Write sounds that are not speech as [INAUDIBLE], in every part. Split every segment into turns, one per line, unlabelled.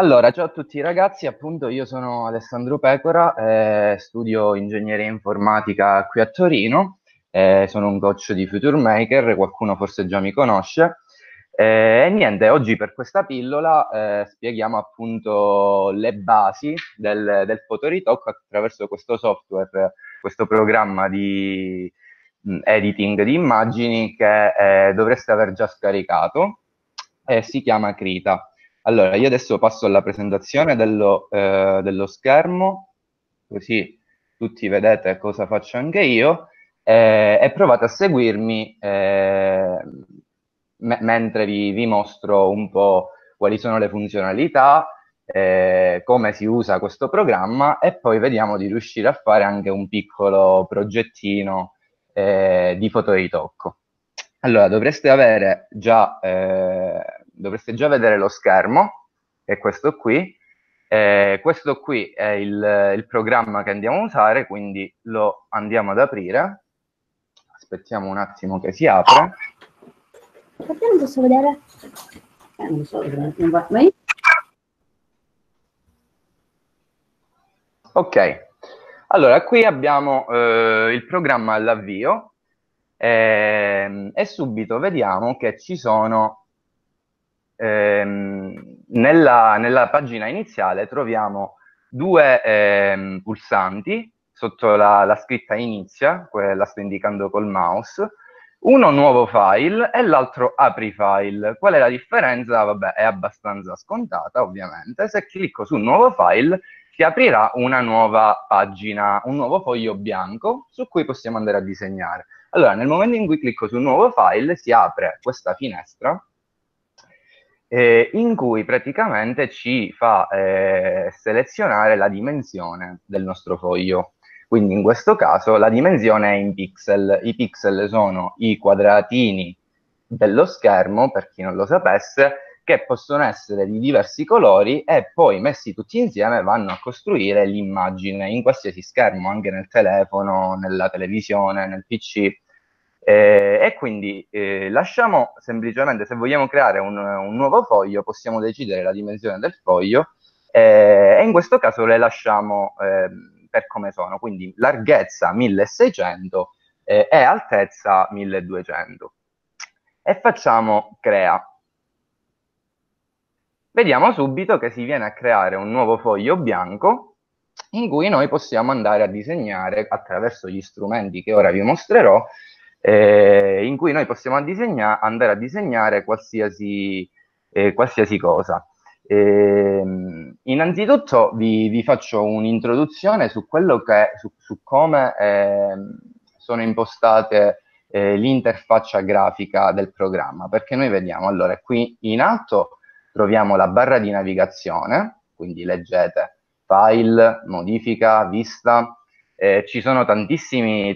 Allora, ciao a tutti ragazzi, appunto io sono Alessandro Pecora, eh, studio ingegneria informatica qui a Torino, eh, sono un coach di Future Maker, qualcuno forse già mi conosce. Eh, e niente, oggi per questa pillola eh, spieghiamo appunto le basi del, del Fotoritoc attraverso questo software, questo programma di mh, mm, editing di immagini che eh, dovreste aver già scaricato, si chiama Krita. Allora, io adesso passo alla presentazione dello, eh, dello schermo, così tutti vedete cosa faccio anche io, eh, e provate a seguirmi eh, me mentre vi, vi, mostro un po' quali sono le funzionalità, eh, come si usa questo programma e poi vediamo di riuscire a fare anche un piccolo progettino eh, di fotoritocco. Allora, dovreste avere già eh, dovreste già vedere lo schermo, che è questo qui. Eh, questo qui è il, il programma che andiamo a usare, quindi lo andiamo ad aprire. Aspettiamo un attimo che si apra. Perché non posso vedere? Eh, non so, non va. Vai. Ok, allora qui abbiamo eh, il programma all'avvio eh, e subito vediamo che ci sono ehm, nella, nella, pagina iniziale troviamo due ehm, pulsanti sotto la, la scritta inizia, la sto indicando col mouse, uno nuovo file e l'altro apri file. Qual è la differenza? Vabbè, è abbastanza scontata, ovviamente. Se clicco su nuovo file, si aprirà una nuova pagina, un nuovo foglio bianco su cui possiamo andare a disegnare. Allora, nel momento in cui clicco su nuovo file, si apre questa finestra eh, in cui praticamente ci fa eh, selezionare la dimensione del nostro foglio. Quindi in questo caso la dimensione è in pixel. I pixel sono i quadratini dello schermo, per chi non lo sapesse, che possono essere di diversi colori e poi messi tutti insieme vanno a costruire l'immagine in qualsiasi schermo, anche nel telefono, nella televisione, nel PC. Eh, e quindi eh, lasciamo semplicemente, se vogliamo creare un, un, nuovo foglio, possiamo decidere la dimensione del foglio eh, e in questo caso le lasciamo ehm, per come sono, quindi larghezza 1600 eh, e altezza 1200. E facciamo crea. Vediamo subito che si viene a creare un nuovo foglio bianco in cui noi possiamo andare a disegnare attraverso gli strumenti che ora vi mostrerò eh, in cui noi possiamo disegna- andare a disegnare qualsiasi, eh, qualsiasi cosa. Eh, innanzitutto vi, vi, faccio un'introduzione su, che, su, su come ehm, sono impostate eh, l'interfaccia grafica del programma, perché noi vediamo, allora, qui in alto troviamo la barra di navigazione, quindi leggete file, modifica, vista, eh, ci sono tantissime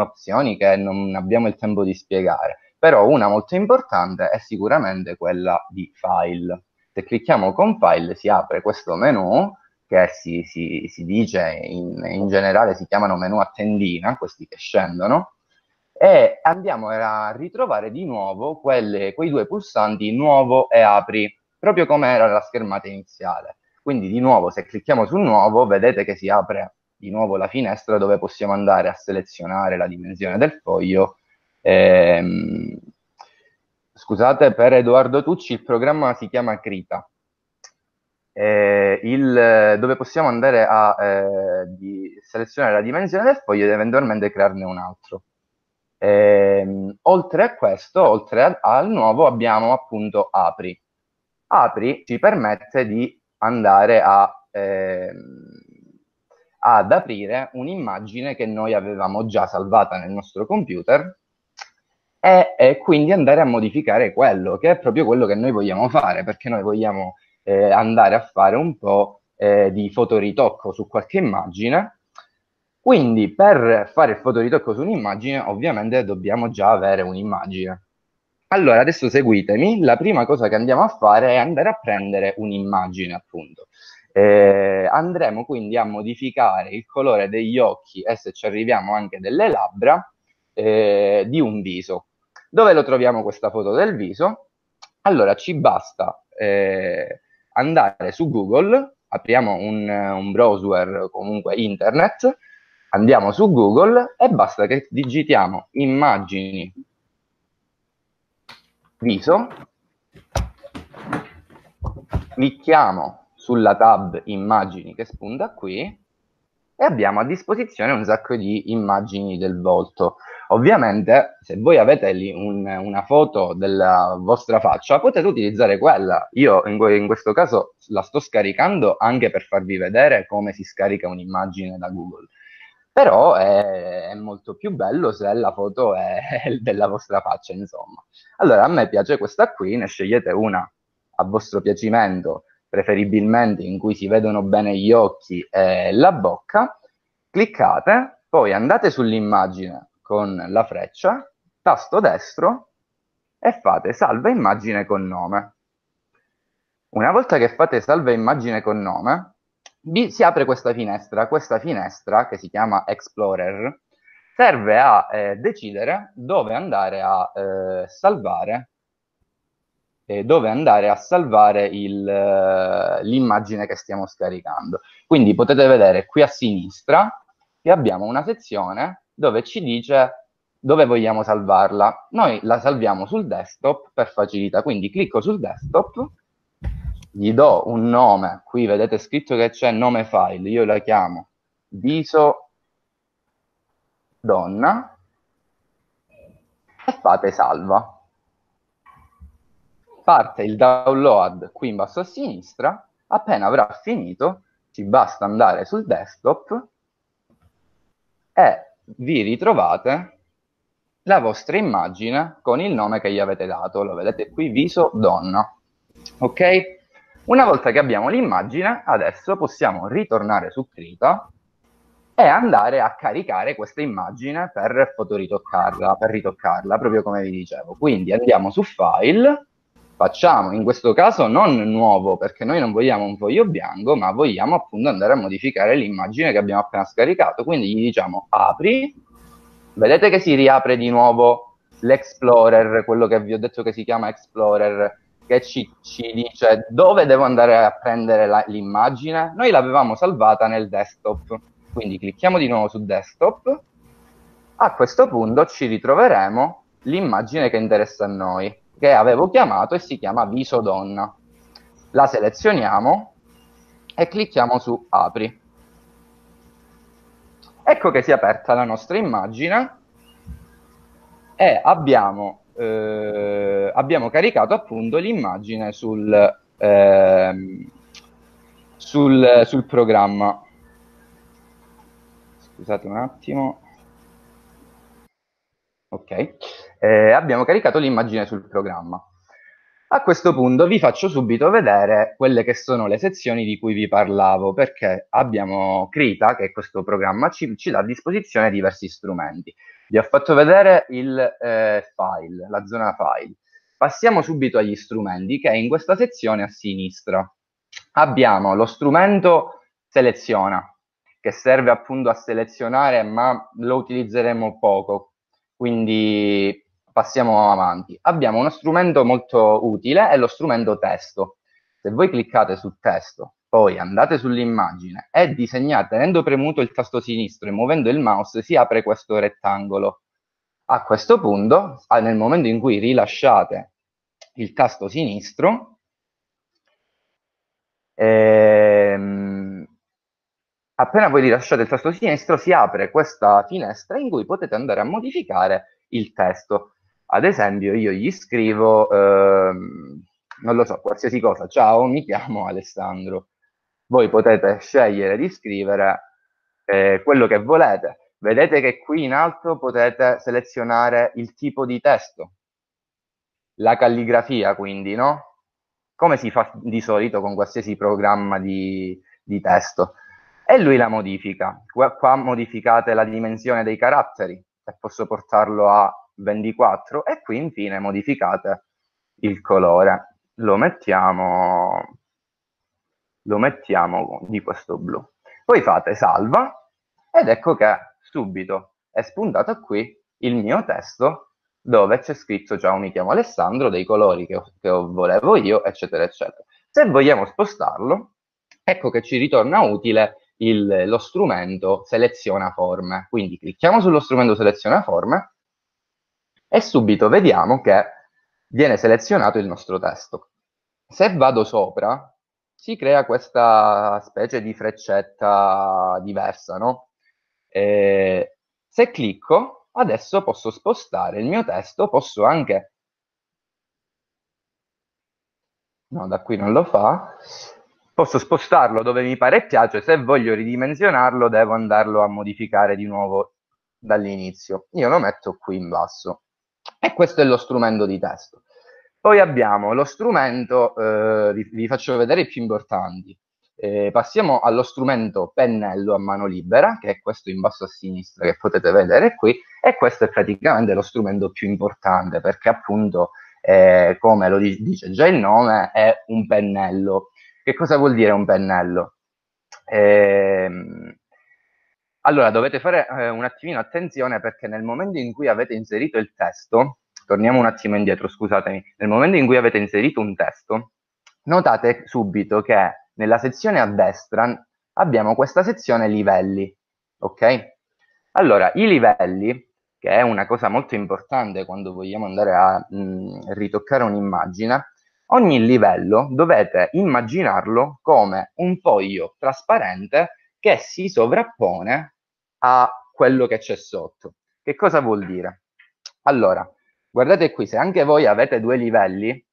opzioni che non abbiamo il tempo di spiegare, però una molto importante è sicuramente quella di file. Se clicchiamo con file si apre questo menu che si, si, si dice in, in generale si chiamano menu a tendina, questi che scendono, e andiamo a ritrovare di nuovo quelle, quei due pulsanti nuovo e apri, proprio come era la schermata iniziale. Quindi di nuovo se clicchiamo su nuovo vedete che si apre di nuovo la finestra dove possiamo andare a selezionare la dimensione del foglio. Eh, scusate, per Edoardo Tucci il programma si chiama Crita. Eh, il, dove possiamo andare a eh, selezionare la dimensione del foglio ed eventualmente crearne un altro. Eh, oltre a questo, oltre a, al nuovo, abbiamo appunto Apri. Apri ci permette di andare a ehm, ad aprire un'immagine che noi avevamo già salvata nel nostro computer e, e, quindi andare a modificare quello, che è proprio quello che noi vogliamo fare, perché noi vogliamo eh, andare a fare un po' eh, di fotoritocco su qualche immagine. Quindi per fare il fotoritocco su un'immagine ovviamente dobbiamo già avere un'immagine. Allora adesso seguitemi, la prima cosa che andiamo a fare è andare a prendere un'immagine appunto. Eh, andremo quindi a modificare il colore degli occhi e se ci arriviamo anche delle labbra eh, di un viso. Dove lo troviamo questa foto del viso? Allora ci basta eh, andare su Google, apriamo un, un browser comunque internet, andiamo su Google e basta che digitiamo immagini viso, clicchiamo sulla tab immagini che spunta qui e abbiamo a disposizione un sacco di immagini del volto. Ovviamente, se voi avete lì un, una foto della vostra faccia, potete utilizzare quella. Io in, in, questo caso la sto scaricando anche per farvi vedere come si scarica un'immagine da Google. Però è, è molto più bello se la foto è [LAUGHS] della vostra faccia, insomma. Allora, a me piace questa qui, ne scegliete una a vostro piacimento preferibilmente in cui si vedono bene gli occhi e la bocca, cliccate, poi andate sull'immagine con la freccia, tasto destro e fate salva immagine con nome. Una volta che fate salva immagine con nome, vi si apre questa finestra. Questa finestra, che si chiama Explorer, serve a eh, decidere dove andare a eh, salvare eh, dove andare a salvare il, eh, l'immagine che stiamo scaricando. Quindi potete vedere qui a sinistra che abbiamo una sezione dove ci dice dove vogliamo salvarla. Noi la salviamo sul desktop per facilità, quindi clicco sul desktop, gli do un nome, qui vedete scritto che c'è nome file, io la chiamo viso donna e fate salva parte il download qui in basso a sinistra, appena avrà finito ci basta andare sul desktop e vi ritrovate la vostra immagine con il nome che gli avete dato, lo vedete qui, viso donna. Ok? Una volta che abbiamo l'immagine, adesso possiamo ritornare su Krita e andare a caricare questa immagine per fotoritoccarla, per ritoccarla, proprio come vi dicevo. Quindi andiamo su File, facciamo. In questo caso non nuovo, perché noi non vogliamo un foglio bianco, ma vogliamo appunto andare a modificare l'immagine che abbiamo appena scaricato. Quindi gli diciamo apri, vedete che si riapre di nuovo l'Explorer, quello che vi ho detto che si chiama Explorer, che ci, ci dice dove devo andare a prendere la, l'immagine. Noi l'avevamo salvata nel desktop, quindi clicchiamo di nuovo su desktop. A questo punto ci ritroveremo l'immagine che interessa a noi che avevo chiamato e si chiama Viso Donna. La selezioniamo e clicchiamo su Apri. Ecco che si è aperta la nostra immagine e abbiamo, eh, abbiamo caricato appunto l'immagine sul, eh, sul, sul programma. Scusate un attimo. Ok eh, abbiamo caricato l'immagine sul programma. A questo punto vi faccio subito vedere quelle che sono le sezioni di cui vi parlavo, perché abbiamo Krita, che è questo programma, ci, ci dà a disposizione diversi strumenti. Vi ho fatto vedere il eh, file, la zona file. Passiamo subito agli strumenti, che è in questa sezione a sinistra. Abbiamo lo strumento seleziona, che serve appunto a selezionare, ma lo utilizzeremo poco. Quindi passiamo avanti. Abbiamo uno strumento molto utile, è lo strumento testo. Se voi cliccate su testo, poi andate sull'immagine e disegnate, tenendo premuto il tasto sinistro e muovendo il mouse, si apre questo rettangolo. A questo punto, nel momento in cui rilasciate il tasto sinistro, ehm, appena voi rilasciate il tasto sinistro si apre questa finestra in cui potete andare a modificare il testo. Ad esempio, io gli scrivo, ehm, non lo so, qualsiasi cosa, ciao, mi chiamo Alessandro. Voi potete scegliere di scrivere eh, quello che volete. Vedete che qui in alto potete selezionare il tipo di testo, la calligrafia quindi, no? Come si fa di solito con qualsiasi programma di, di testo. E lui la modifica. Qua, qua modificate la dimensione dei caratteri, e posso portarlo a 24 e qui infine modificate il colore. Lo mettiamo, lo mettiamo di questo blu. Poi fate salva ed ecco che subito è spuntato qui il mio testo dove c'è scritto già mi chiamo Alessandro, dei colori che, che volevo io, eccetera, eccetera. Se vogliamo spostarlo, ecco che ci ritorna utile il, lo strumento seleziona forme. Quindi clicchiamo sullo strumento seleziona forme e subito vediamo che viene selezionato il nostro testo. Se vado sopra, si crea questa specie di freccetta diversa, no? E se clicco, adesso posso spostare il mio testo, posso anche... No, da qui non lo fa. Posso spostarlo dove mi pare e piace, se voglio ridimensionarlo devo andarlo a modificare di nuovo dall'inizio. Io lo metto qui in basso. E questo è lo strumento di testo. Poi abbiamo lo strumento, eh, vi, vi, faccio vedere i più importanti. Eh, passiamo allo strumento pennello a mano libera, che è questo in basso a sinistra che potete vedere qui, e questo è praticamente lo strumento più importante perché appunto, eh, come lo dice già il nome, è un pennello. Che cosa vuol dire un pennello? Eh, allora, dovete fare eh, un attimino attenzione perché nel momento in cui avete inserito il testo, torniamo un attimo indietro, scusatemi, nel momento in cui avete inserito un testo, notate subito che nella sezione a destra abbiamo questa sezione livelli, ok? Allora, i livelli, che è una cosa molto importante quando vogliamo andare a mh, mm, ritoccare un'immagine, ogni livello dovete immaginarlo come un foglio trasparente che si sovrappone a quello che c'è sotto. Che cosa vuol dire? Allora, guardate qui, se anche voi avete due livelli,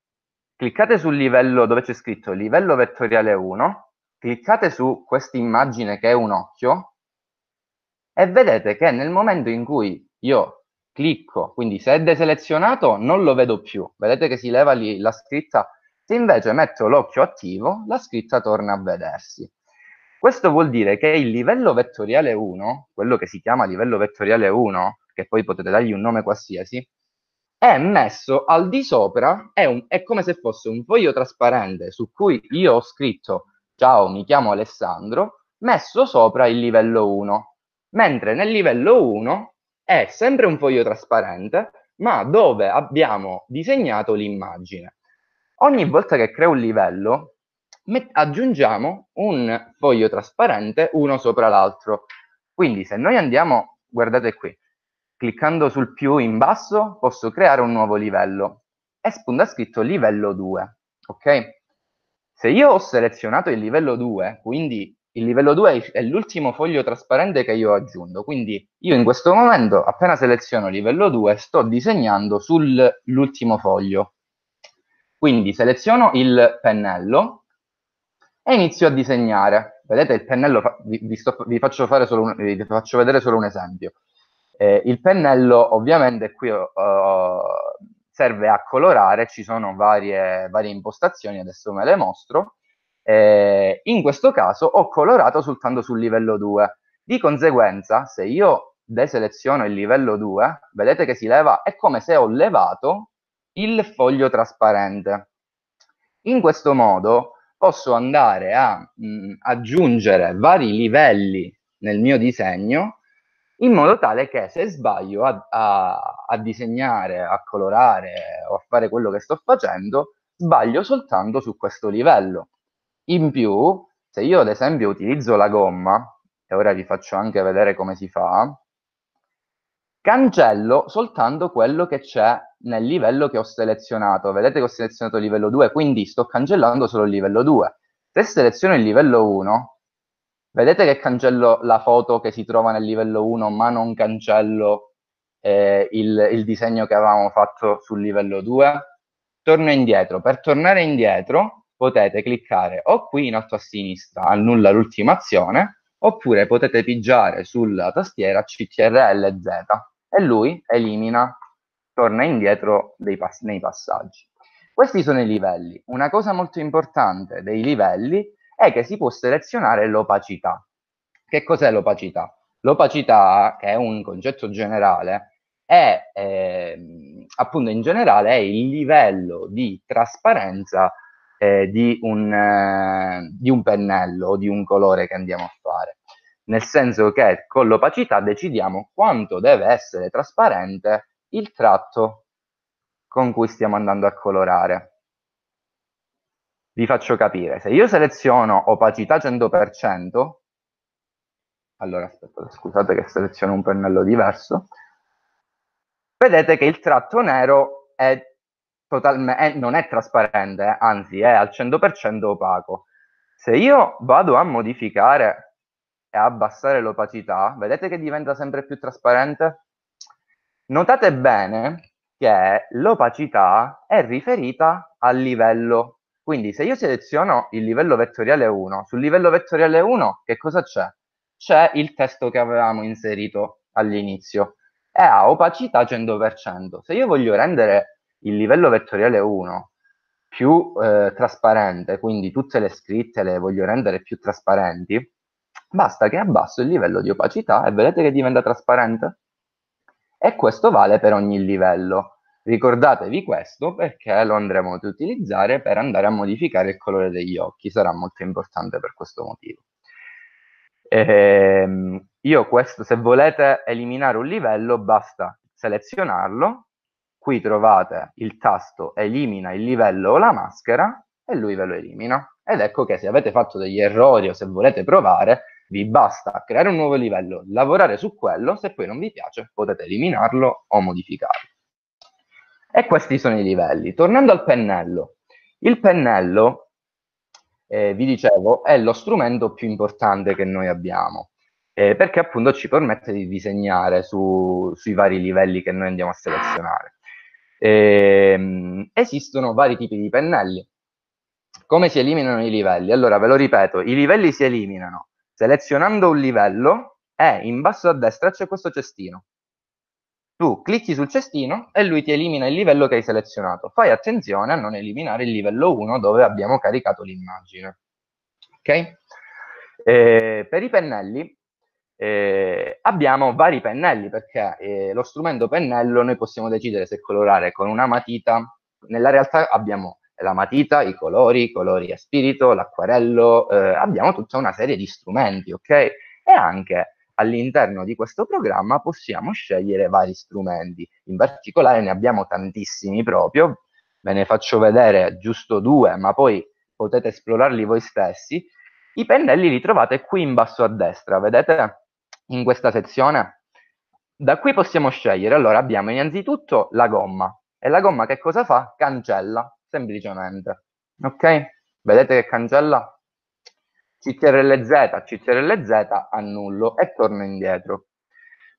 cliccate sul livello dove c'è scritto livello vettoriale 1, cliccate su questa immagine che è un occhio e vedete che nel momento in cui io clicco, quindi se è deselezionato non lo vedo più, vedete che si leva lì la scritta, se invece metto l'occhio attivo la scritta torna a vedersi. Questo vuol dire che il livello vettoriale 1, quello che si chiama livello vettoriale 1, che poi potete dargli un nome qualsiasi, è messo al di sopra, è, un, è come se fosse un foglio trasparente su cui io ho scritto ciao, mi chiamo Alessandro, messo sopra il livello 1, mentre nel livello 1 è sempre un foglio trasparente, ma dove abbiamo disegnato l'immagine. Ogni volta che creo un livello, aggiungiamo un foglio trasparente uno sopra l'altro. Quindi se noi andiamo, guardate qui, cliccando sul più in basso posso creare un nuovo livello e spunta scritto livello 2, ok? Se io ho selezionato il livello 2, quindi il livello 2 è l'ultimo foglio trasparente che io aggiungo, quindi io in questo momento appena seleziono livello 2 sto disegnando sull'ultimo foglio. Quindi seleziono il pennello e inizio a disegnare. Vedete il pennello, fa, vi, vi, sto, vi, faccio un, vi, faccio vedere solo un esempio. Eh, il pennello ovviamente qui uh, serve a colorare, ci sono varie, varie impostazioni, adesso me le mostro. Eh, in questo caso ho colorato soltanto sul livello 2. Di conseguenza, se io deseleziono il livello 2, vedete che si leva, è come se ho levato il foglio trasparente. In questo modo posso andare a mh, mm, aggiungere vari livelli nel mio disegno in modo tale che se sbaglio a, a, a, disegnare, a colorare o a fare quello che sto facendo, sbaglio soltanto su questo livello. In più, se io ad esempio utilizzo la gomma, e ora vi faccio anche vedere come si fa, cancello soltanto quello che c'è nel livello che ho selezionato. Vedete che ho selezionato il livello 2, quindi sto cancellando solo il livello 2. Se seleziono il livello 1, vedete che cancello la foto che si trova nel livello 1, ma non cancello eh, il, il disegno che avevamo fatto sul livello 2? Torno indietro. Per tornare indietro potete cliccare o qui in alto a sinistra, annulla l'ultima azione, oppure potete pigiare sulla tastiera CTRL Z e lui elimina torna indietro pass- nei passaggi. Questi sono i livelli. Una cosa molto importante dei livelli è che si può selezionare l'opacità. Che cos'è l'opacità? L'opacità, che è un concetto generale, è eh, appunto in generale è il livello di trasparenza eh, di, un, eh, di, un, pennello o di un colore che andiamo a fare. Nel senso che con l'opacità decidiamo quanto deve essere trasparente il tratto con cui stiamo andando a colorare. Vi faccio capire, se io seleziono opacità 100%, allora aspettate, scusate che seleziono un pennello diverso, vedete che il tratto nero è è, non è trasparente, eh, anzi è al 100% opaco. Se io vado a modificare e abbassare l'opacità, vedete che diventa sempre più trasparente? Notate bene che l'opacità è riferita al livello. Quindi se io seleziono il livello vettoriale 1, sul livello vettoriale 1 che cosa c'è? C'è il testo che avevamo inserito all'inizio e ha opacità 100%. Se io voglio rendere il livello vettoriale 1 più eh, trasparente, quindi tutte le scritte le voglio rendere più trasparenti, basta che abbasso il livello di opacità e vedete che diventa trasparente? e questo vale per ogni livello. Ricordatevi questo perché lo andremo ad utilizzare per andare a modificare il colore degli occhi, sarà molto importante per questo motivo. Ehm, io questo, se volete eliminare un livello, basta selezionarlo, qui trovate il tasto elimina il livello o la maschera e lui ve lo elimina. Ed ecco che se avete fatto degli errori o se volete provare, vi basta creare un nuovo livello, lavorare su quello, se poi non vi piace potete eliminarlo o modificarlo. E questi sono i livelli. Tornando al pennello, il pennello, eh, vi dicevo, è lo strumento più importante che noi abbiamo, eh, perché appunto ci permette di disegnare su, sui vari livelli che noi andiamo a selezionare. Eh, esistono vari tipi di pennelli. Come si eliminano i livelli? Allora, ve lo ripeto, i livelli si eliminano selezionando un livello e in basso a destra c'è questo cestino. Tu clicchi sul cestino e lui ti elimina il livello che hai selezionato. Fai attenzione a non eliminare il livello 1 dove abbiamo caricato l'immagine. Okay? Eh, per i pennelli eh, abbiamo vari pennelli perché eh, lo strumento pennello noi possiamo decidere se colorare con una matita. Nella realtà abbiamo la matita, i colori, i colori a spirito, l'acquarello, eh, abbiamo tutta una serie di strumenti, ok? E anche all'interno di questo programma possiamo scegliere vari strumenti, in particolare ne abbiamo tantissimi proprio, ve ne faccio vedere giusto due, ma poi potete esplorarli voi stessi. I pennelli li trovate qui in basso a destra, vedete? In questa sezione. Da qui possiamo scegliere, allora abbiamo innanzitutto la gomma, e la gomma che cosa fa? Cancella, semplicemente. Ok? Vedete che cancella? CTRLZ, CTRLZ, annullo e torno indietro.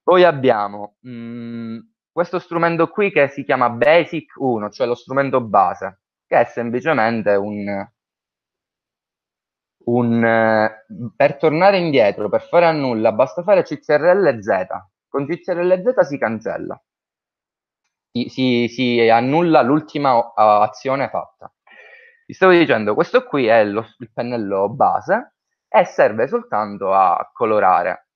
Poi abbiamo mh, mm, questo strumento qui che si chiama Basic 1, cioè lo strumento base, che è semplicemente un, un... per tornare indietro, per fare annulla, basta fare CTRLZ. Con CTRLZ si cancella si, si annulla l'ultima azione fatta. Vi stavo dicendo, questo qui è lo, il pennello base e serve soltanto a colorare,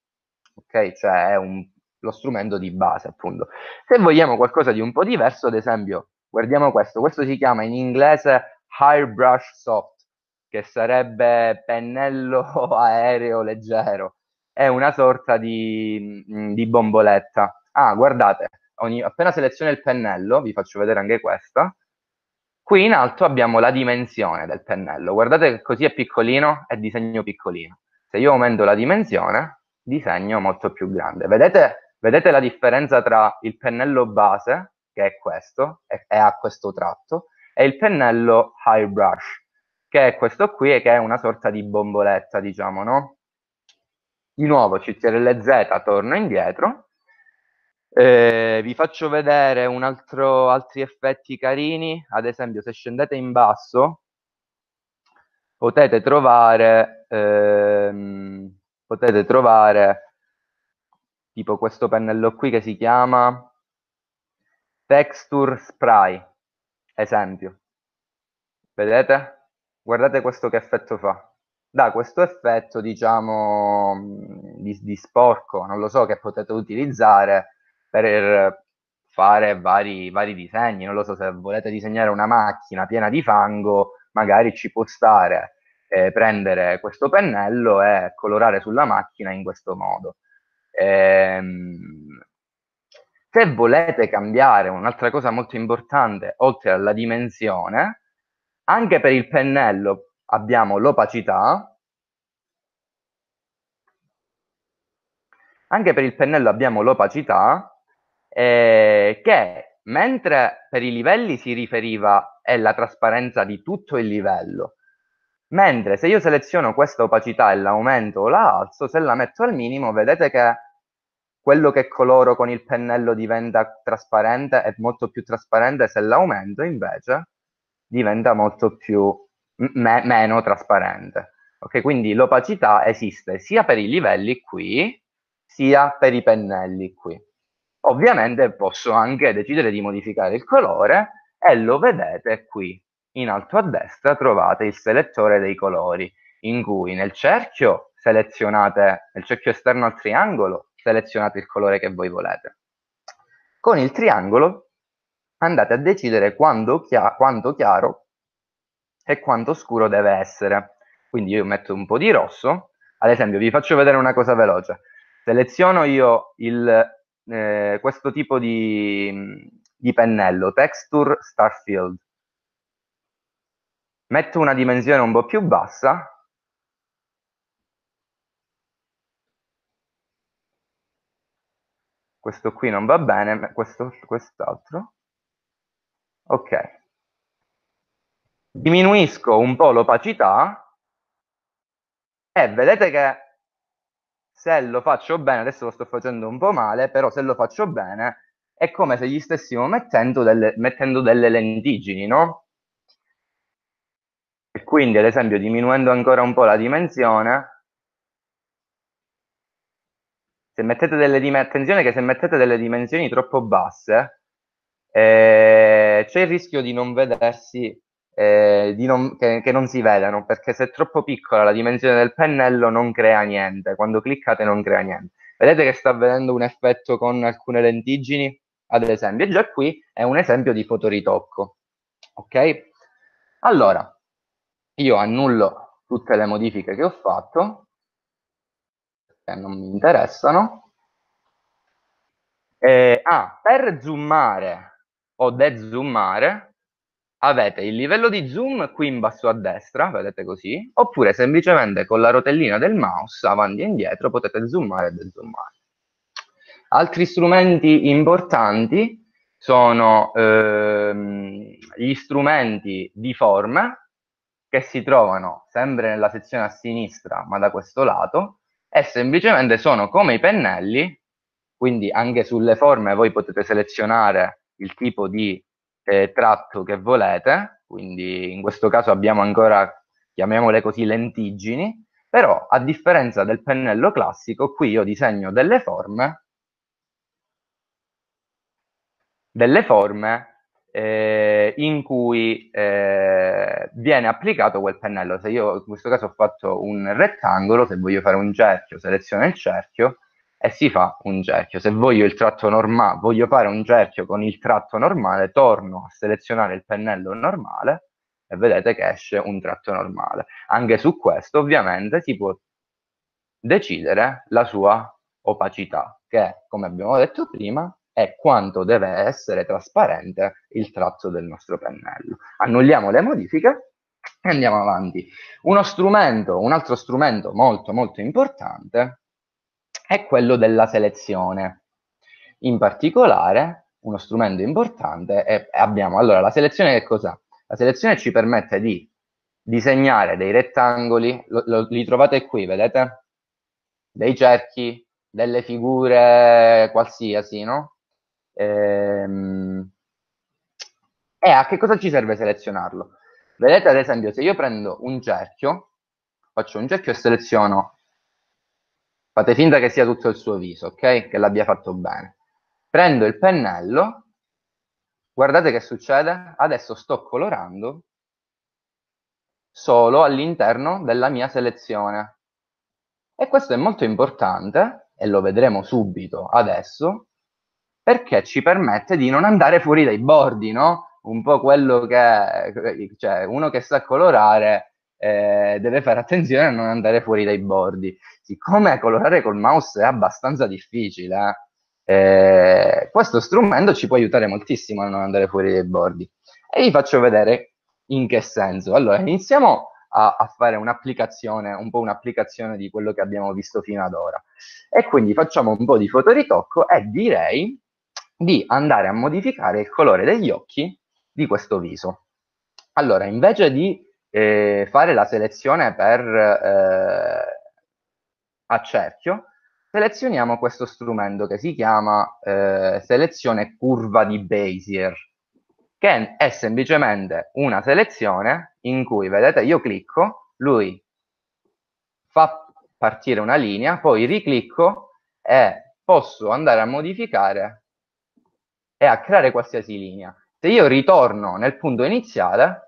ok? Cioè è un, lo strumento di base, appunto. Se vogliamo qualcosa di un po' diverso, ad esempio, guardiamo questo, questo si chiama in inglese Airbrush Soft, che sarebbe pennello [LAUGHS] aereo leggero, è una sorta di, di bomboletta. Ah, guardate, ogni, appena seleziono il pennello, vi faccio vedere anche questa, qui in alto abbiamo la dimensione del pennello. Guardate che così è piccolino, è disegno piccolino. Se io aumento la dimensione, disegno molto più grande. Vedete, vedete la differenza tra il pennello base, che è questo, e ha questo tratto, e il pennello high brush, che è questo qui e che è una sorta di bomboletta, diciamo, no? Di nuovo, CTRL Z, torno indietro, eh, vi faccio vedere un altro, altri effetti carini, ad esempio se scendete in basso potete trovare, ehm, potete trovare tipo questo pennello qui che si chiama texture spray, esempio. Vedete? Guardate questo che effetto fa. Da questo effetto, diciamo, di, di sporco, non lo so, che potete utilizzare per eh, fare vari, vari disegni. Non lo so, se volete disegnare una macchina piena di fango, magari ci può stare eh, prendere questo pennello e colorare sulla macchina in questo modo. Ehm, se volete cambiare un'altra cosa molto importante, oltre alla dimensione, anche per il pennello abbiamo l'opacità, anche per il pennello abbiamo l'opacità, eh, che mentre per i livelli si riferiva alla trasparenza di tutto il livello, mentre se io seleziono questa opacità e l'aumento o la alzo, se la metto al minimo, vedete che quello che coloro con il pennello diventa trasparente è molto più trasparente, se l'aumento invece diventa molto più me meno trasparente. Ok, quindi l'opacità esiste sia per i livelli qui, sia per i pennelli qui. Ovviamente posso anche decidere di modificare il colore e lo vedete qui. In alto a destra trovate il selettore dei colori, in cui nel cerchio selezionate, nel cerchio esterno al triangolo, selezionate il colore che voi volete. Con il triangolo andate a decidere chia quanto chiaro e quanto scuro deve essere. Quindi io metto un po' di rosso, ad esempio vi faccio vedere una cosa veloce. Seleziono io il eh, questo tipo di, di pennello, Texture Starfield. Metto una dimensione un po' più bassa questo qui non va bene, questo, quest'altro. Ok. Diminuisco un po' l'opacità e vedete che se lo faccio bene, adesso lo sto facendo un po' male, però se lo faccio bene è come se gli stessimo mettendo delle, mettendo delle lentiggini, no? E quindi, ad esempio, diminuendo ancora un po' la dimensione, se mettete delle dimensioni, attenzione che se mettete delle dimensioni troppo basse, eh, c'è il rischio di non vedersi eh, non, che, che, non si vedano, perché se è troppo piccola la dimensione del pennello non crea niente, quando cliccate non crea niente. Vedete che sta avvenendo un effetto con alcune lentiggini? Ad esempio, e già qui è un esempio di fotoritocco. Ok? Allora, io annullo tutte le modifiche che ho fatto, che non mi interessano. Eh, ah, per zoomare o dezoomare, avete il livello di zoom qui in basso a destra, vedete così, oppure semplicemente con la rotellina del mouse avanti e indietro potete zoomare e dezoomare. Altri strumenti importanti sono ehm, gli strumenti di forme che si trovano sempre nella sezione a sinistra ma da questo lato e semplicemente sono come i pennelli, quindi anche sulle forme voi potete selezionare il tipo di eh, tratto che volete, quindi in questo caso abbiamo ancora, chiamiamole così, lentiggini, però a differenza del pennello classico, qui io disegno delle forme, delle forme eh, in cui eh, viene applicato quel pennello. Se io in questo caso ho fatto un rettangolo, se voglio fare un cerchio, seleziono il cerchio, e si fa un cerchio. Se voglio, norma- voglio fare un cerchio con il tratto normale, torno a selezionare il pennello normale e vedete che esce un tratto normale. Anche su questo ovviamente si può decidere la sua opacità, che come abbiamo detto prima è quanto deve essere trasparente il tratto del nostro pennello. Annulliamo le modifiche e andiamo avanti. Uno strumento, un altro strumento molto molto importante è quello della selezione. In particolare, uno strumento importante è, abbiamo, allora, la selezione che cos'è? La selezione ci permette di disegnare dei rettangoli, lo, lo, li trovate qui, vedete? Dei cerchi, delle figure qualsiasi, no? Ehm, e a che cosa ci serve selezionarlo? Vedete ad esempio se io prendo un cerchio, faccio un cerchio e seleziono Fate finta che sia tutto il suo viso, ok? Che l'abbia fatto bene. Prendo il pennello, guardate che succede, adesso sto colorando solo all'interno della mia selezione. E questo è molto importante, e lo vedremo subito adesso, perché ci permette di non andare fuori dai bordi, no? Un po' quello che... cioè, uno che sa colorare eh, deve fare attenzione a non andare fuori dai bordi. Siccome colorare col mouse è abbastanza difficile, eh, questo strumento ci può aiutare moltissimo a non andare fuori dai bordi. E vi faccio vedere in che senso. Allora, iniziamo a, a fare un'applicazione, un po' un'applicazione di quello che abbiamo visto fino ad ora. E quindi facciamo un po' di fotoritocco e direi di andare a modificare il colore degli occhi di questo viso. Allora, invece di eh, fare la selezione per eh, a cerchio, selezioniamo questo strumento che si chiama eh, selezione curva di Bezier, che è semplicemente una selezione in cui, vedete, io clicco, lui fa partire una linea, poi riclicco e posso andare a modificare e a creare qualsiasi linea. Se io ritorno nel punto iniziale,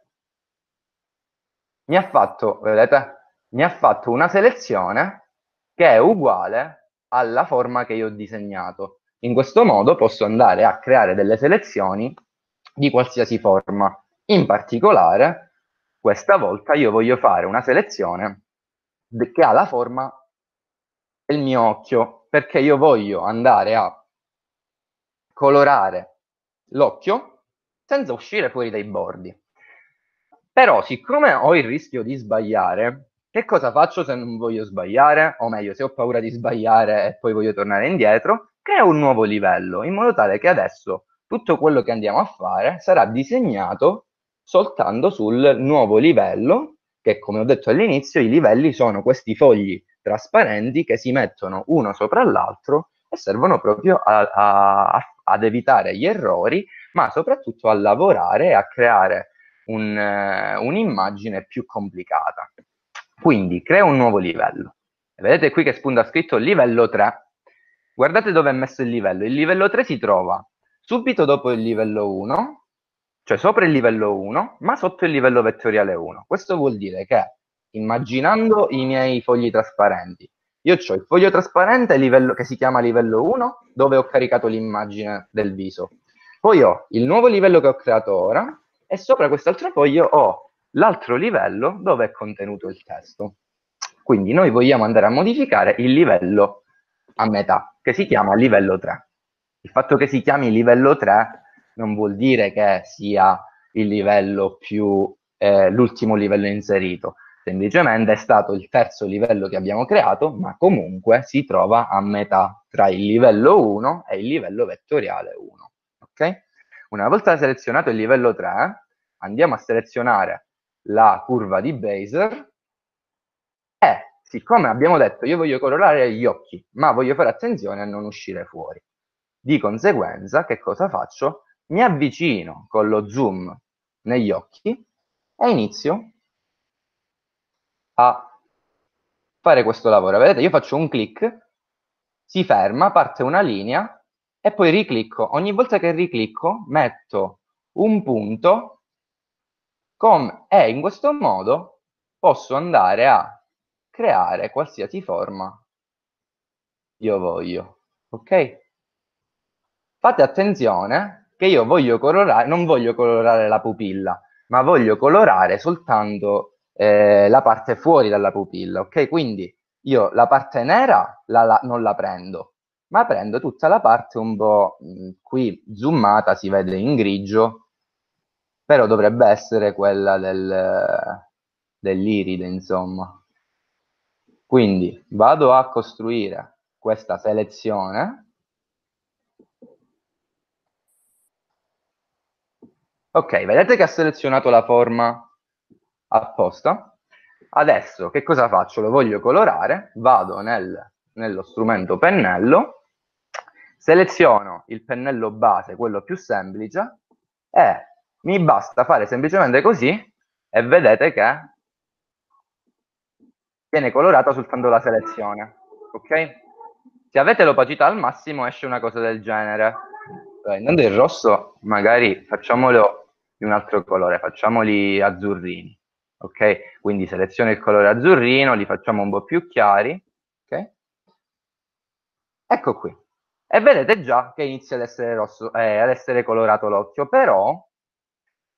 mi ha fatto, vedete, mi ha fatto una selezione che è uguale alla forma che io ho disegnato. In questo modo posso andare a creare delle selezioni di qualsiasi forma. In particolare, questa volta io voglio fare una selezione che ha la forma del mio occhio, perché io voglio andare a colorare l'occhio senza uscire fuori dai bordi. Però siccome ho il rischio di sbagliare, che cosa faccio se non voglio sbagliare? O meglio, se ho paura di sbagliare e poi voglio tornare indietro, creo un nuovo livello, in modo tale che adesso tutto quello che andiamo a fare sarà disegnato soltanto sul nuovo livello, che come ho detto all'inizio, i livelli sono questi fogli trasparenti che si mettono uno sopra l'altro e servono proprio a, a, ad evitare gli errori, ma soprattutto a lavorare e a creare un, eh, un'immagine più complicata. Quindi creo un nuovo livello. Vedete qui che spunta scritto livello 3. Guardate dove è messo il livello. Il livello 3 si trova subito dopo il livello 1, cioè sopra il livello 1, ma sotto il livello vettoriale 1. Questo vuol dire che, immaginando i miei fogli trasparenti, io ho il foglio trasparente livello, che si chiama livello 1, dove ho caricato l'immagine del viso. Poi ho il nuovo livello che ho creato ora, e sopra quest'altro foglio ho l'altro livello dove è contenuto il testo. Quindi noi vogliamo andare a modificare il livello a metà, che si chiama livello 3. Il fatto che si chiami livello 3 non vuol dire che sia il livello più eh, l'ultimo livello inserito, semplicemente è stato il terzo livello che abbiamo creato, ma comunque si trova a metà tra il livello 1 e il livello vettoriale 1. Okay? Una volta selezionato il livello 3, andiamo a selezionare la curva di Bayes e siccome abbiamo detto io voglio colorare gli occhi, ma voglio fare attenzione a non uscire fuori. Di conseguenza, che cosa faccio? Mi avvicino con lo zoom negli occhi e inizio a fare questo lavoro. Vedete, io faccio un clic, si ferma, parte una linea e poi riclicco. Ogni volta che riclicco metto un punto con, e in questo modo posso andare a creare qualsiasi forma io voglio. Ok? Fate attenzione che io voglio colorare, non voglio colorare la pupilla, ma voglio colorare soltanto eh, la parte fuori dalla pupilla, ok? Quindi io la parte nera la, la, non la prendo, ma prendo tutta la parte un po' mh, mm, qui zoomata, si vede in grigio, però dovrebbe essere quella del, dell'iride, insomma. Quindi vado a costruire questa selezione. Ok, vedete che ha selezionato la forma apposta? Adesso che cosa faccio? Lo voglio colorare, vado nel nello strumento pennello, seleziono il pennello base, quello più semplice, e mi basta fare semplicemente così e vedete che viene colorata soltanto la selezione, ok? Se avete l'opacità al massimo esce una cosa del genere. Allora, andando il rosso magari facciamolo di un altro colore, facciamoli azzurrini, ok? Quindi seleziono il colore azzurrino, li facciamo un po' più chiari, Ecco qui. E vedete già che inizia ad essere, rosso, eh, ad essere colorato l'occhio, però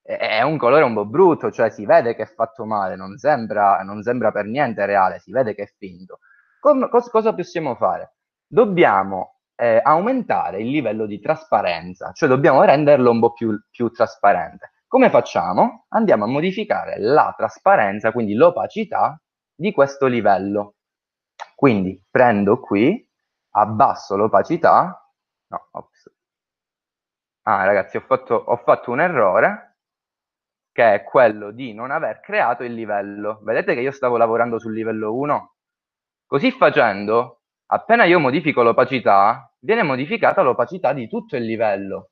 eh, è un colore un po' brutto, cioè si vede che è fatto male, non sembra, non sembra per niente reale, si vede che è finto. Com- cos- cosa possiamo fare? Dobbiamo eh, aumentare il livello di trasparenza, cioè dobbiamo renderlo un po' più, più trasparente. Come facciamo? Andiamo a modificare la trasparenza, quindi l'opacità di questo livello. Quindi prendo qui abbasso l'opacità, no, ops. ah ragazzi ho fatto, ho fatto un errore, che è quello di non aver creato il livello. Vedete che io stavo lavorando sul livello 1? Così facendo, appena io modifico l'opacità, viene modificata l'opacità di tutto il livello.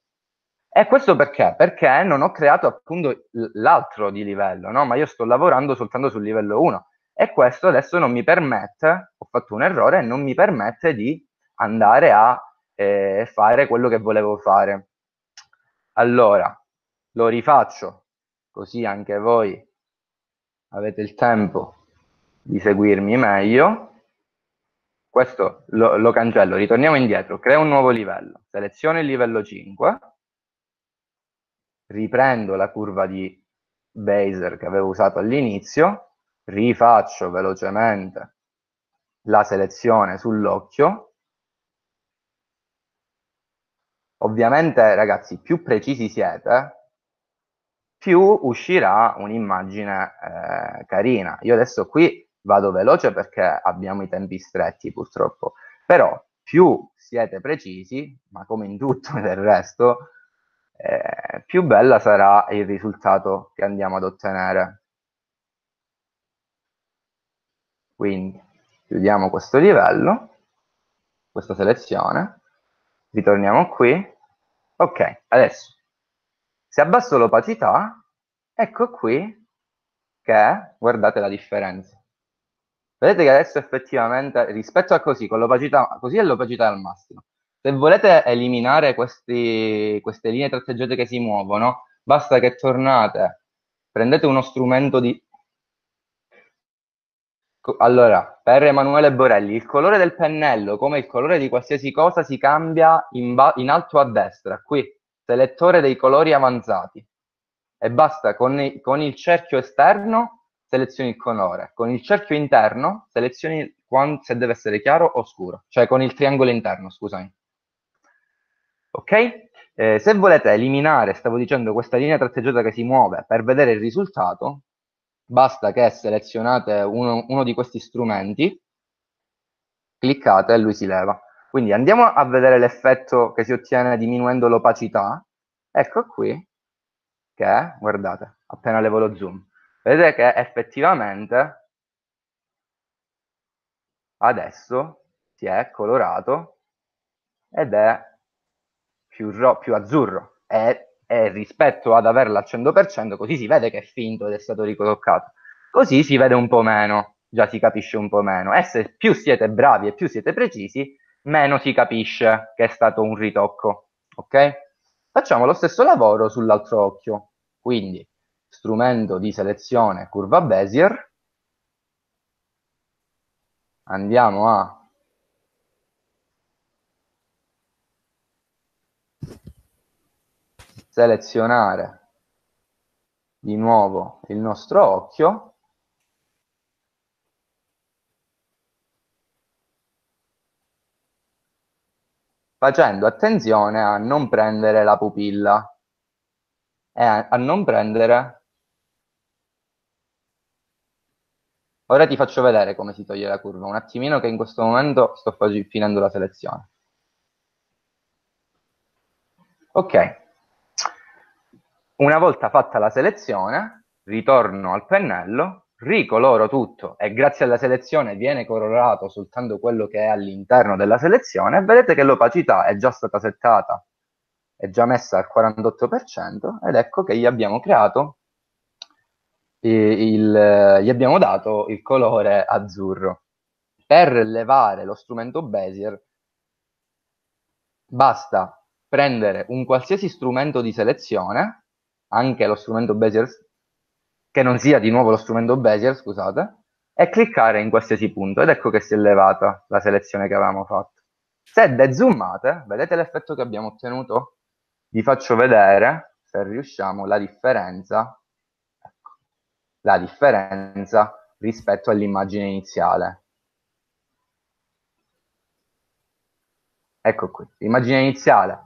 E questo perché? Perché non ho creato appunto l'altro di livello, no? ma io sto lavorando soltanto sul livello 1 e questo adesso non mi permette, ho fatto un errore, non mi permette di andare a eh, fare quello che volevo fare. Allora, lo rifaccio, così anche voi avete il tempo di seguirmi meglio. Questo lo, lo cancello, ritorniamo indietro, creo un nuovo livello, seleziono il livello 5, riprendo la curva di Baser che avevo usato all'inizio, rifaccio velocemente la selezione sull'occhio, Ovviamente, ragazzi, più precisi siete, più uscirà un'immagine eh, carina. Io adesso qui vado veloce perché abbiamo i tempi stretti, purtroppo. Però più siete precisi, ma come in tutto [LAUGHS] del resto, eh, più bella sarà il risultato che andiamo ad ottenere. Quindi chiudiamo questo livello, questa selezione, ritorniamo qui. Ok, adesso se abbasso l'opacità, ecco qui che guardate la differenza. Vedete che adesso effettivamente rispetto a così, con l'opacità, così è l'opacità al massimo. Se volete eliminare questi, queste linee tratteggiate che si muovono, basta che tornate, prendete uno strumento di allora, per Emanuele Borelli, il colore del pennello, come il colore di qualsiasi cosa, si cambia in, in alto a destra, qui, selettore dei colori avanzati. E basta, con, con il cerchio esterno selezioni il colore, con il cerchio interno selezioni quando, se deve essere chiaro o scuro, cioè con il triangolo interno, scusami. Ok? Eh, se volete eliminare, stavo dicendo, questa linea tratteggiata che si muove per vedere il risultato, Basta che selezionate uno, uno di questi strumenti, cliccate e lui si leva. Quindi andiamo a vedere l'effetto che si ottiene diminuendo l'opacità. Ecco qui che, guardate, appena levo lo zoom, vedete che effettivamente adesso si è colorato ed è più, più azzurro. È eh, rispetto ad averla al 100%, così si vede che è finto ed è stato ricollocato. Così si vede un po' meno, già si capisce un po' meno. E se più siete bravi e più siete precisi, meno si capisce che è stato un ritocco. Ok? Facciamo lo stesso lavoro sull'altro occhio. Quindi, strumento di selezione curva Bezier. Andiamo a selezionare di nuovo il nostro occhio facendo attenzione a non prendere la pupilla e a, non prendere Ora ti faccio vedere come si toglie la curva, un attimino che in questo momento sto finendo la selezione. Ok, una volta fatta la selezione, ritorno al pennello, ricoloro tutto e grazie alla selezione viene colorato soltanto quello che è all'interno della selezione vedete che l'opacità è già stata settata, è già messa al 48% ed ecco che gli abbiamo creato il, gli abbiamo dato il colore azzurro. Per levare lo strumento Bezier basta prendere un qualsiasi strumento di selezione anche lo strumento Bezier, che non sia di nuovo lo strumento Bezier, scusate, e cliccare in qualsiasi punto ed ecco che si è elevata la selezione che avevamo fatto. Se dezoomate, vedete l'effetto che abbiamo ottenuto? Vi faccio vedere, se riusciamo, la differenza, ecco, la differenza rispetto all'immagine iniziale. Ecco qui, l'immagine iniziale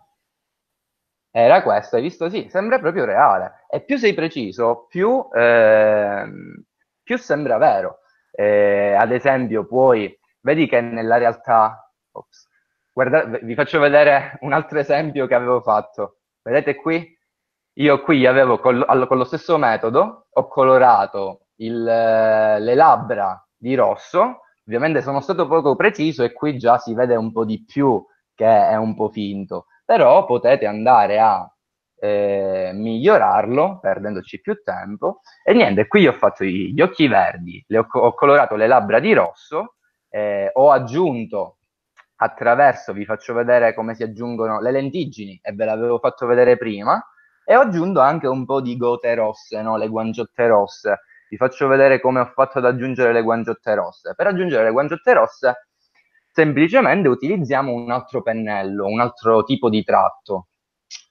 era questo, hai visto? Sì, sembra proprio reale. E più sei preciso, più, ehm, più sembra vero. Eh, ad esempio, puoi, vedi che nella realtà. Ops, guarda, vi faccio vedere un altro esempio che avevo fatto. Vedete qui? Io qui avevo col, con lo stesso metodo, ho colorato il, eh, le labbra di rosso, ovviamente sono stato poco preciso e qui già si vede un po' di più che è un po' finto però potete andare a eh, migliorarlo perdendoci più tempo e niente qui ho fatto gli occhi verdi ho, ho, colorato le labbra di rosso eh, ho aggiunto attraverso vi faccio vedere come si aggiungono le lentiggini e ve l'avevo fatto vedere prima e ho aggiunto anche un po' di gote rosse no? le guanciotte rosse vi faccio vedere come ho fatto ad aggiungere le guanciotte rosse per aggiungere le guanciotte rosse semplicemente utilizziamo un altro pennello, un altro tipo di tratto.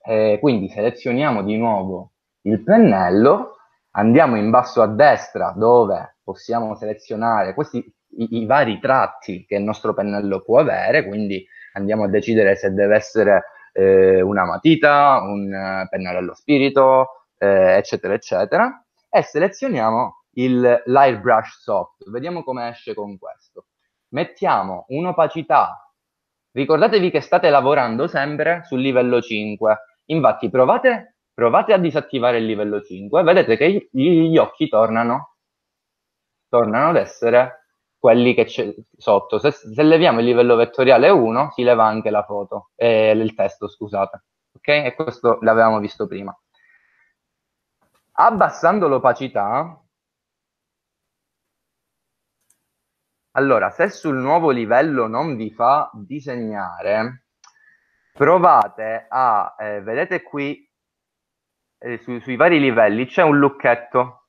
Eh, quindi selezioniamo di nuovo il pennello, andiamo in basso a destra dove possiamo selezionare questi, i, i vari tratti che il nostro pennello può avere, quindi andiamo a decidere se deve essere eh, una matita, un eh, pennello allo spirito, eh, eccetera, eccetera, e selezioniamo il Live Soft. Vediamo come esce con questo mettiamo un'opacità. Ricordatevi che state lavorando sempre sul livello 5. Infatti provate, provate a disattivare il livello 5 e vedete che gli, gli occhi tornano, tornano ad essere quelli che c'è sotto. Se, se, leviamo il livello vettoriale 1 si leva anche la foto, eh, il testo scusate. Ok? E questo l'avevamo visto prima. Abbassando l'opacità Allora, se sul nuovo livello non vi fa disegnare, provate a, eh, vedete qui, eh, su, sui vari livelli c'è un lucchetto.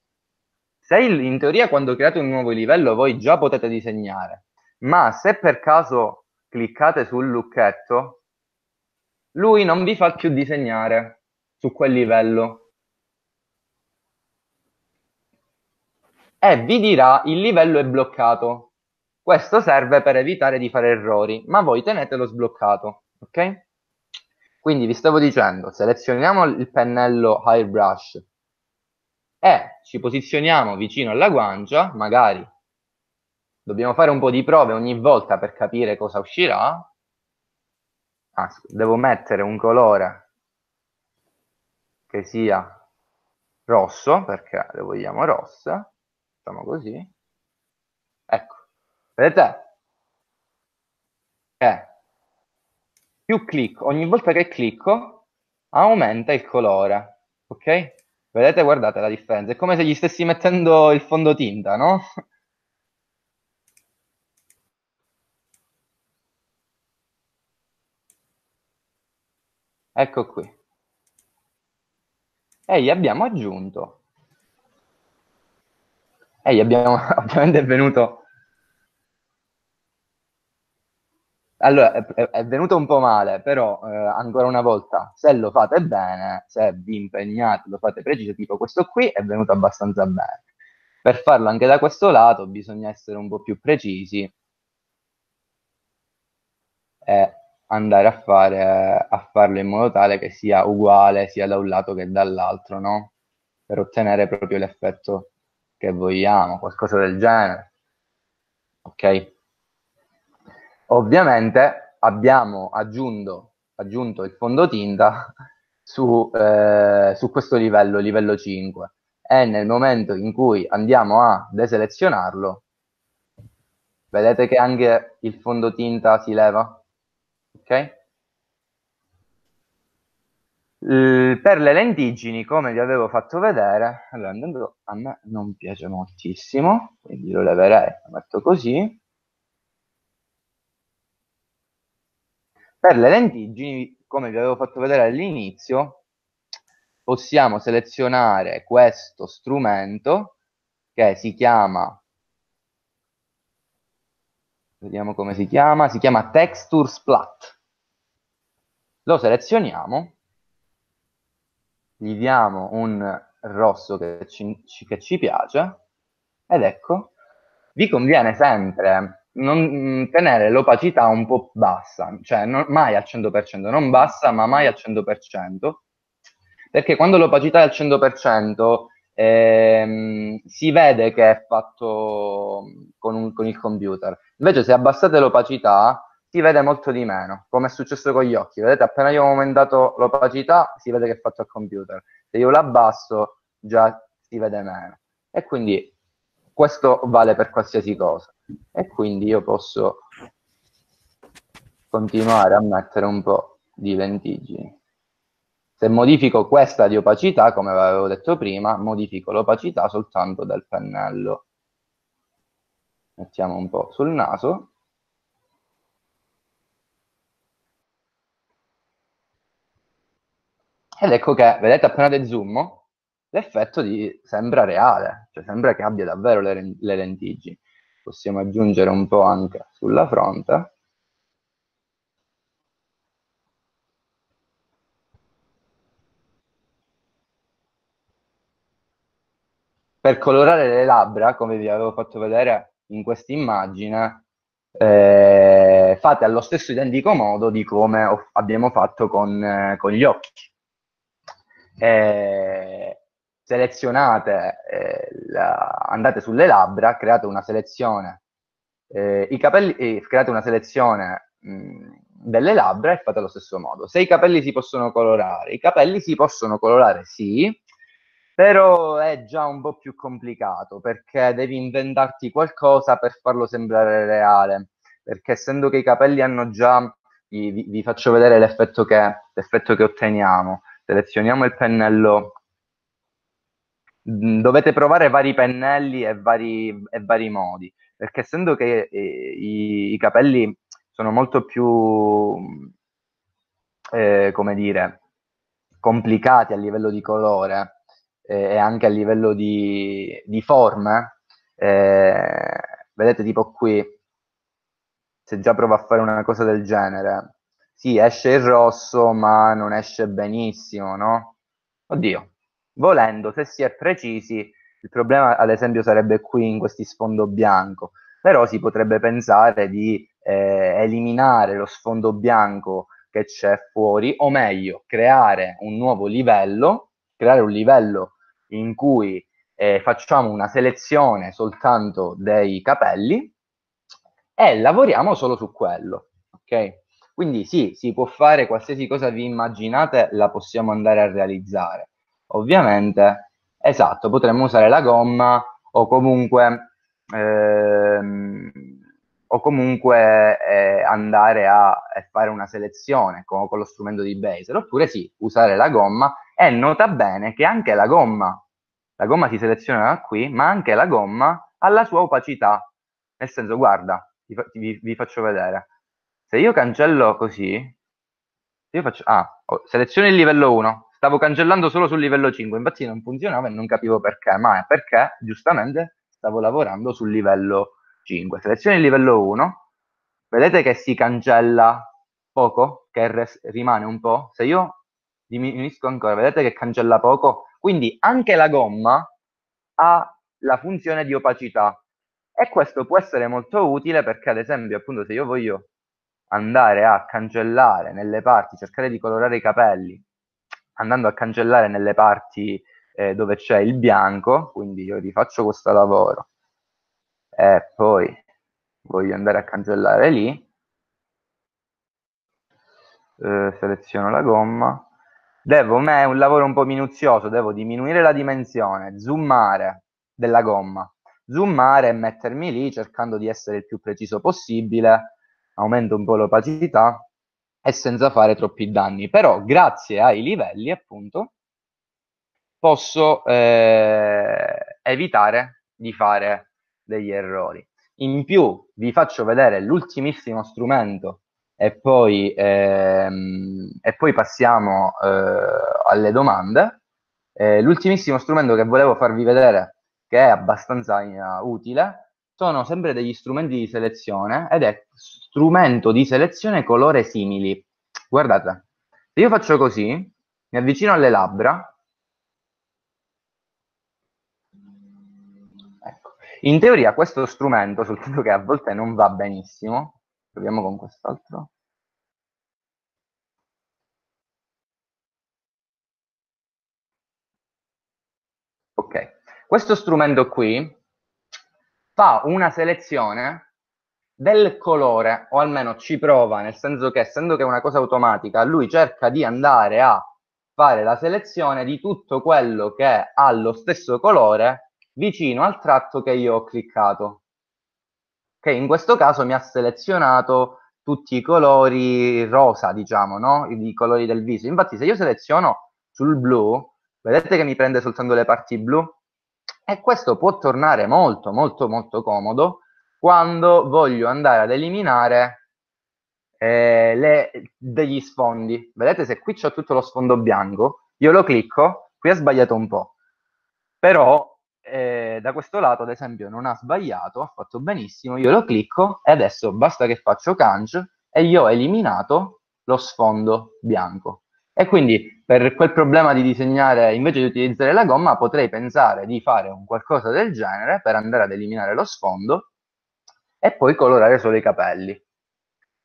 Se il, in teoria quando create un nuovo livello voi già potete disegnare, ma se per caso cliccate sul lucchetto, lui non vi fa più disegnare su quel livello. E vi dirà il livello è bloccato, questo serve per evitare di fare errori, ma voi tenetelo sbloccato, ok? Quindi vi stavo dicendo, selezioniamo il pennello Airbrush e ci posizioniamo vicino alla guancia, magari dobbiamo fare un po' di prove ogni volta per capire cosa uscirà. Ah, devo mettere un colore che sia rosso, perché lo vogliamo rossa, facciamo così. Vedete? Che più clicco, ogni volta che clicco aumenta il colore, ok? Vedete, guardate la differenza, è come se gli stessi mettendo il fondotinta, no? Ecco qui. E gli abbiamo aggiunto. E gli abbiamo, [LAUGHS] ovviamente è venuto Allora, è, venuto un po' male, però eh, ancora una volta, se lo fate bene, se vi impegnate, lo fate preciso, tipo questo qui è venuto abbastanza bene. Per farlo anche da questo lato bisogna essere un po' più precisi e andare a, fare, a farlo in modo tale che sia uguale sia da un lato che dall'altro, no? Per ottenere proprio l'effetto che vogliamo, qualcosa del genere. Ok? Ovviamente abbiamo aggiunto, aggiunto il fondotinta [LAUGHS] su, eh, su questo livello, livello 5, e nel momento in cui andiamo a deselezionarlo, vedete che anche il fondotinta si leva, ok? per le lentiggini, come vi avevo fatto vedere, allora, a me non piace moltissimo, quindi lo leverei, lo metto così, Per le lentiggini, come vi avevo fatto vedere all'inizio, possiamo selezionare questo strumento che si chiama, vediamo come si chiama, si chiama Texture Splat. Lo selezioniamo, gli diamo un rosso che ci, che ci piace, ed ecco, vi conviene sempre non, mm, tenere l'opacità un po' bassa, cioè non, mai al 100%, non bassa ma mai al 100%, perché quando l'opacità è al 100% ehm, si vede che è fatto con, un, con il computer, invece se abbassate l'opacità si vede molto di meno, come è successo con gli occhi, vedete appena io ho aumentato l'opacità si vede che è fatto al computer, se io l'abbasso già si vede meno e quindi questo vale per qualsiasi cosa e quindi io posso continuare a mettere un po' di lentiggini. Se modifico questa di opacità, come avevo detto prima, modifico l'opacità soltanto del pennello. Mettiamo un po' sul naso. Ed ecco che, vedete appena del zoom, l'effetto sembra reale, cioè sembra che abbia davvero le, le lentiggini possiamo aggiungere un po' anche sulla fronte. Per colorare le labbra, come vi avevo fatto vedere in questa immagine, eh, fate allo stesso identico modo di come abbiamo fatto con, eh, con gli occhi. Eh, selezionate, eh, la, andate sulle labbra, create una selezione, eh, i capelli, eh, create una selezione mh, delle labbra e fate allo stesso modo. Se i capelli si possono colorare, i capelli si possono colorare sì, però è già un po' più complicato perché devi inventarti qualcosa per farlo sembrare reale, perché essendo che i capelli hanno già, vi, vi faccio vedere l'effetto che, l'effetto che otteniamo, selezioniamo il pennello dovete provare vari pennelli e vari, e vari modi, perché essendo che eh, i, i capelli sono molto più, eh, come dire, complicati a livello di colore eh, e anche a livello di, di forme, eh, vedete tipo qui, se già provo a fare una cosa del genere, sì, esce il rosso, ma non esce benissimo, no? Oddio, volendo, se si è precisi, il problema ad esempio sarebbe qui in questi sfondo bianco, però si potrebbe pensare di eh, eliminare lo sfondo bianco che c'è fuori, o meglio, creare un nuovo livello, creare un livello in cui eh, facciamo una selezione soltanto dei capelli e lavoriamo solo su quello, ok? Quindi sì, si può fare qualsiasi cosa vi immaginate, la possiamo andare a realizzare ovviamente, esatto, potremmo usare la gomma o comunque, ehm, o comunque eh, andare a, a, eh, fare una selezione con, con lo strumento di Baser, oppure sì, usare la gomma e nota bene che anche la gomma, la gomma si seleziona da qui, ma anche la gomma ha la sua opacità, nel senso, guarda, vi, vi faccio vedere, se io cancello così, io faccio, ah, oh, seleziono il livello 1, stavo cancellando solo sul livello 5, infatti non funzionava e non capivo perché, ma è perché giustamente stavo lavorando sul livello 5. Seleziono il livello 1, vedete che si cancella poco, che res- rimane un po', se io diminuisco ancora, vedete che cancella poco, quindi anche la gomma ha la funzione di opacità e questo può essere molto utile perché ad esempio appunto se io voglio andare a cancellare nelle parti, cercare di colorare i capelli andando a cancellare nelle parti eh, dove c'è il bianco, quindi io rifaccio questo lavoro e poi voglio andare a cancellare lì, eh, seleziono la gomma, devo, ma è un lavoro un po' minuzioso, devo diminuire la dimensione, zoomare della gomma, zoomare e mettermi lì cercando di essere il più preciso possibile, aumento un po' l'opacità, e senza fare troppi danni. Però grazie ai livelli, appunto, posso eh, evitare di fare degli errori. In più vi faccio vedere l'ultimissimo strumento e poi, ehm, e poi passiamo eh, alle domande. Eh, l'ultimissimo strumento che volevo farvi vedere, che è abbastanza uh, utile, sono sempre degli strumenti di selezione ed è strumento di selezione colore simili. Guardate, se io faccio così, mi avvicino alle labbra, ecco. in teoria questo strumento, soltanto che a volte non va benissimo, proviamo con quest'altro, ok, questo strumento qui fa una selezione del colore, o almeno ci prova, nel senso che essendo che è una cosa automatica, lui cerca di andare a fare la selezione di tutto quello che ha lo stesso colore vicino al tratto che io ho cliccato. Che in questo caso mi ha selezionato tutti i colori rosa, diciamo, no? I, colori del viso. Infatti, se io seleziono sul blu, vedete che mi prende soltanto le parti blu? E questo può tornare molto, molto, molto comodo quando voglio andare ad eliminare eh, le, degli sfondi. Vedete se qui c'è tutto lo sfondo bianco, io lo clicco, qui ha sbagliato un po', però eh, da questo lato ad esempio non ha sbagliato, ha fatto benissimo, io lo clicco e adesso basta che faccio cange e io ho eliminato lo sfondo bianco. E quindi per quel problema di disegnare, invece di utilizzare la gomma, potrei pensare di fare un qualcosa del genere per andare ad eliminare lo sfondo e poi colorare solo i capelli.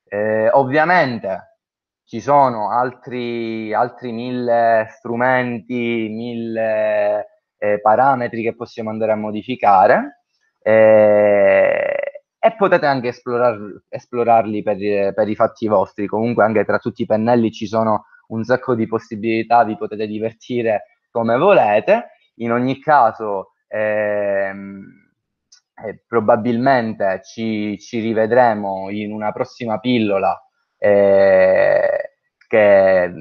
Eh, ovviamente ci sono altri, altri mille strumenti, mille eh, parametri che possiamo andare a modificare eh, e potete anche esplorar, esplorarli per, per i fatti vostri. Comunque anche tra tutti i pennelli ci sono un sacco di possibilità, vi potete divertire come volete. In ogni caso, ehm, eh, probabilmente ci, ci, rivedremo in una prossima pillola eh, che,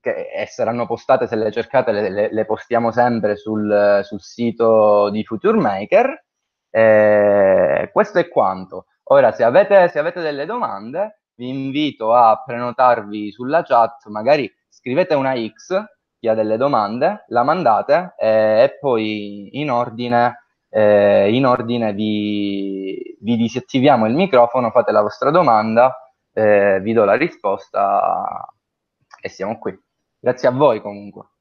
che e saranno postate, se le cercate, le, le, le postiamo sempre sul, sul, sito di Future Maker. Eh, questo è quanto. Ora, se avete, se avete delle domande, vi invito a prenotarvi sulla chat, magari scrivete una X, chi ha delle domande, la mandate e, eh, e poi in ordine, eh, in ordine vi, vi, disattiviamo il microfono, fate la vostra domanda, eh, vi do la risposta e siamo qui. Grazie a voi comunque.